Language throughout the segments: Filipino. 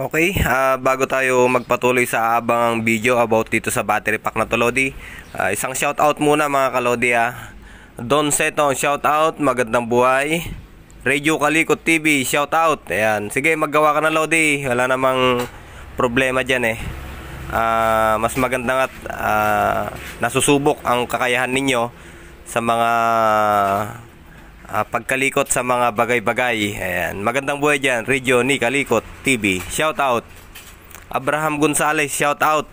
Okay, uh, bago tayo magpatuloy sa abang video about dito sa battery pack na to Lodi uh, Isang shout out muna mga kalodi ah. Don Seton, shout out, magandang buhay Radio Kalikot TV, shout out Ayan. Sige maggawa ka na Lodi, wala namang problema dyan eh uh, Mas maganda at uh, nasusubok ang kakayahan ninyo sa mga uh, pagkalikot sa mga bagay-bagay. Ayan. Magandang buhay dyan, Radio ni Kalikot TV. Shout out. Abraham Gonzales, shout out.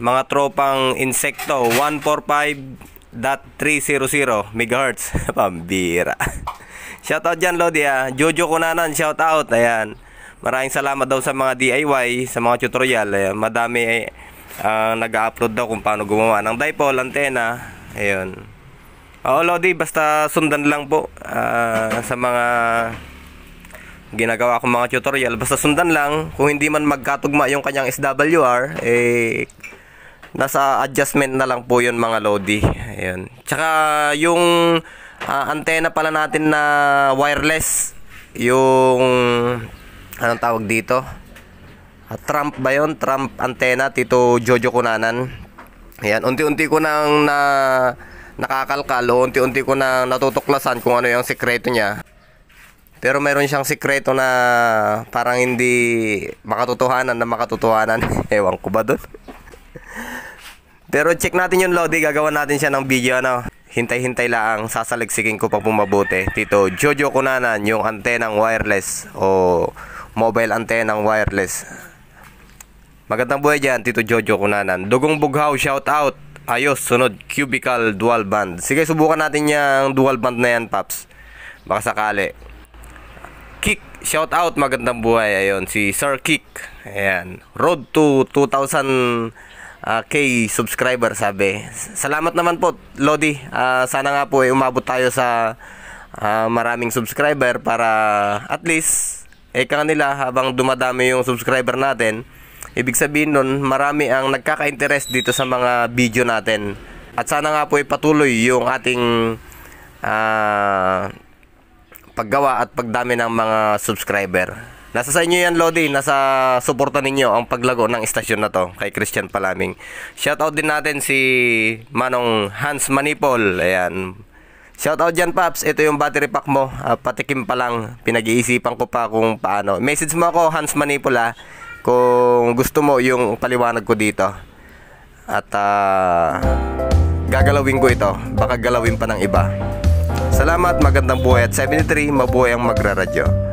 Mga tropang insekto 145.300 MHz. Pambira. shout out dyan, Lodi. Ah. Jojo Kunanan, shout out. Ayan. Maraming salamat daw sa mga DIY, sa mga tutorial. Ayan. Madami eh, uh, nag-upload daw kung paano gumawa ng dipole, antena. Ayun. Oo, Lodi, basta sundan lang po uh, sa mga ginagawa kong mga tutorial. Basta sundan lang. Kung hindi man magkatugma yung kanyang SWR, eh, nasa adjustment na lang po yun mga Lodi. Ayan. Tsaka yung uh, antena pala natin na wireless, yung anong tawag dito? Uh, Trump ba yun? Trump antenna, Tito Jojo Kunanan. Ayan, unti-unti ko nang na nakakalkalo unti-unti ko na natutuklasan kung ano yung sikreto niya. Pero meron siyang sikreto na parang hindi makatotohanan na makatotohanan. Ewan ko ba doon? Pero check natin yung Lodi, gagawa natin siya ng video ano. Hintay-hintay lang, sasaliksikin ko pa pumabuti. Tito, Jojo Kunanan, yung antenang wireless o mobile antenang wireless. Magandang buhay dyan, Tito Jojo Kunanan. Dugong Bughaw, shout out. Ayos, sunod. Cubical dual band. Sige, subukan natin yung dual band na yan, Paps. Baka sakali. Kick. Shout out, magandang buhay. Ayun, si Sir Kick. Ayan. Road to 2,000 ah, K subscriber, sabi. Salamat naman po, Lodi. Uh, sana nga po, eh, umabot tayo sa uh, maraming subscriber para at least, eh, kanila, habang dumadami yung subscriber natin, Ibig sabihin nun, marami ang nagkaka-interest dito sa mga video natin. At sana nga po ay patuloy yung ating uh, paggawa at pagdami ng mga subscriber. Nasa sa inyo yan, Lodi. Nasa suporta ninyo ang paglago ng istasyon na to kay Christian Palaming. Shoutout din natin si Manong Hans Manipol. Ayan. Shoutout dyan, Paps. Ito yung battery pack mo. Uh, patikim pa lang. Pinag-iisipan ko pa kung paano. Message mo ako, Hans Manipol, ah kung gusto mo yung paliwanag ko dito at uh, gagalawin ko ito baka galawin pa ng iba salamat magandang buhay at 73 mabuhay ang magraradyo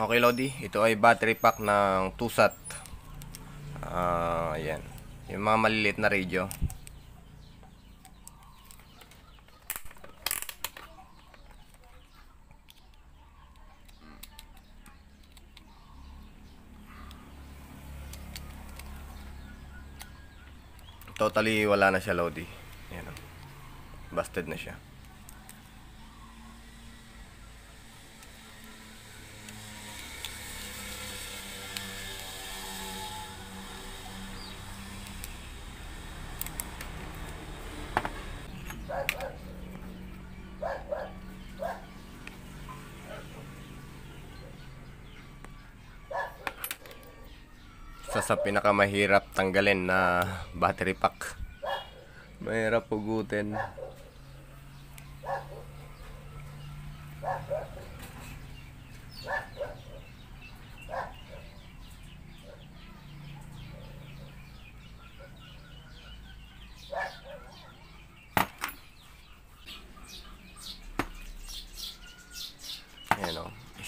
Okay Lodi, ito ay battery pack ng 2SAT uh, ah, Ayan Yung mga maliliit na radio Totally wala na siya Lodi Ayan Busted na siya isa sa pinakamahirap tanggalin na battery pack mahirap hugutin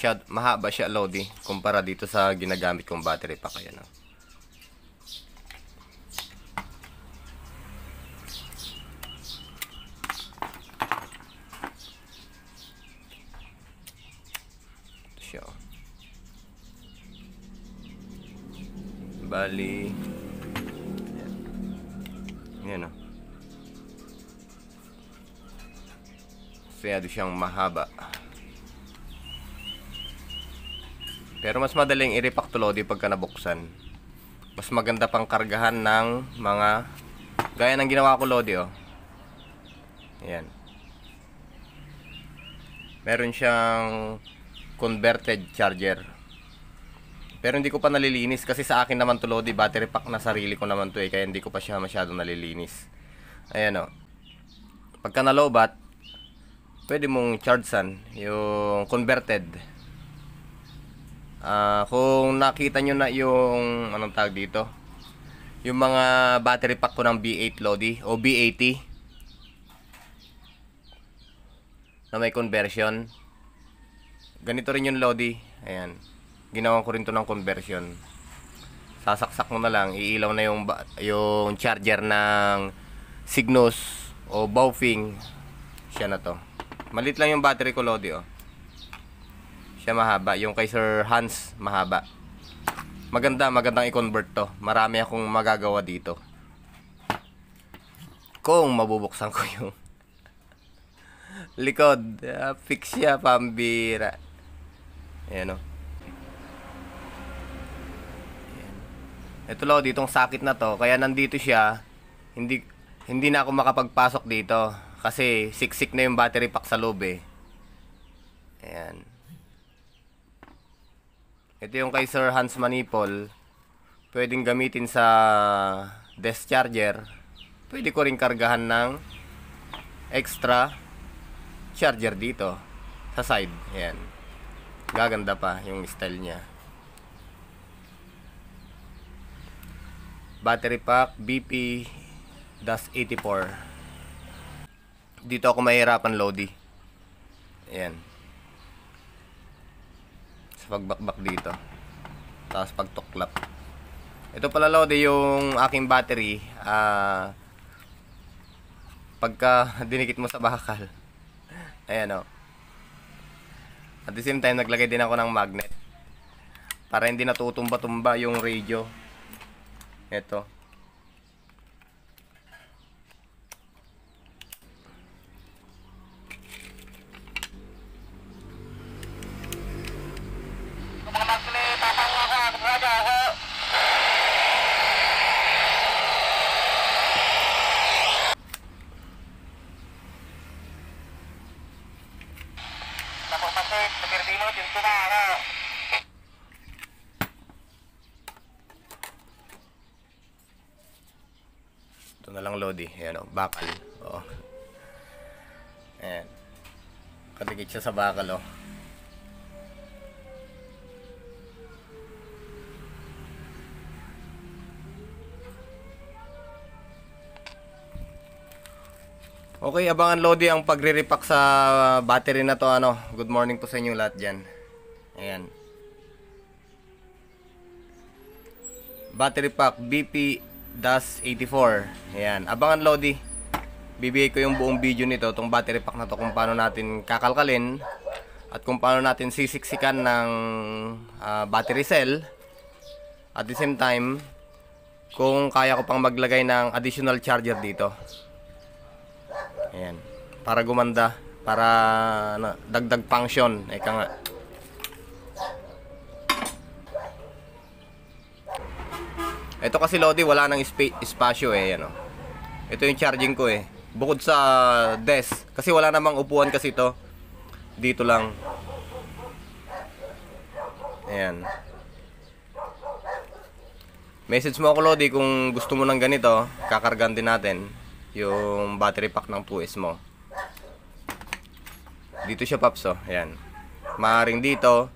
siya, mahaba siya Lodi kumpara dito sa ginagamit kong battery pack ayan oh. siya oh. bali ayan, ayan oh. masyado siyang mahaba Pero mas madaling i-repack to Lodi pagka nabuksan. Mas maganda pang kargahan ng mga gaya ng ginawa ko Lodi oh. Ayan. Meron siyang converted charger. Pero hindi ko pa nalilinis kasi sa akin naman to Lodi battery pack na sarili ko naman to eh. Kaya hindi ko pa siya masyado nalilinis. Ayan oh. Pagka nalobat, pwede mong charge san yung converted Uh, kung nakita nyo na yung, anong tawag dito? Yung mga battery pack ko ng B8 Lodi o B80 na may conversion. Ganito rin yung Lodi. Ayan. Ginawa ko rin to ng conversion. Sasaksak mo na lang. Iilaw na yung, yung charger ng Cygnus o Baofeng. Siya na to. Malit lang yung battery ko Lodi oh siya mahaba. Yung kay Sir Hans, mahaba. Maganda, magandang i-convert to. Marami akong magagawa dito. Kung mabubuksan ko yung likod. Uh, fix siya, pambira. Ayan o. Oh. Ito lang, oh, ditong sakit na to. Kaya nandito siya. Hindi, hindi na ako makapagpasok dito. Kasi siksik na yung battery pack sa loob eh. Ayan. Ito yung kay Sir Hans Manipol. Pwedeng gamitin sa desk charger. Pwede ko rin kargahan ng extra charger dito sa side. Ayan. Gaganda pa yung style niya. Battery pack BP-84. Dito ako mahirapan, Lodi. Ayan pagbakbak dito tapos pagtuklap ito pala lode yung aking battery uh, pagka dinikit mo sa bakal ayan o oh. at the same time naglagay din ako ng magnet para hindi natutumba-tumba yung radio ito Ito na lang Lodi. Ayan o, oh, bakal. Oo. Oh. Ayan. Katikit siya sa bakal o. Oh. Okay, abangan Lodi ang pagre-repack sa battery na to ano. Good morning po sa inyo lahat diyan. Ayan. Battery pack BP-84. Ayan. Abangan Lodi. Bibigay ko yung buong video nito, itong battery pack na to kung paano natin kakalkalin at kung paano natin sisiksikan ng uh, battery cell. At the same time, kung kaya ko pang maglagay ng additional charger dito. Ayan. Para gumanda, para ano, dagdag function, eka nga. Ito kasi Lodi wala nang espasyo eh, ano. Ito yung charging ko eh. Bukod sa desk kasi wala namang upuan kasi ito. Dito lang. Ayan. Message mo ako Lodi kung gusto mo ng ganito, kakargan din natin yung battery pack ng 2S mo. Dito siya Pops oh, ayan. Maaring dito,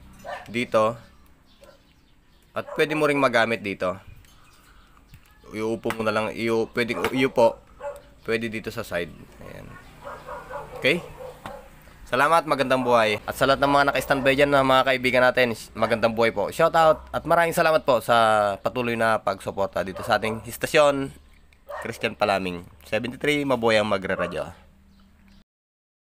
dito, at pwede mo ring magamit dito iupo mo na lang, pwede iyo po Pwede dito sa side. Ayan. Okay? Salamat, magandang buhay. At sa lahat ng mga naka-standby diyan na mga kaibigan natin, magandang buhay po. Shout out at maraming salamat po sa patuloy na pagsuporta dito sa ating istasyon. Christian Palaming, 73, maboyang magre-radyo.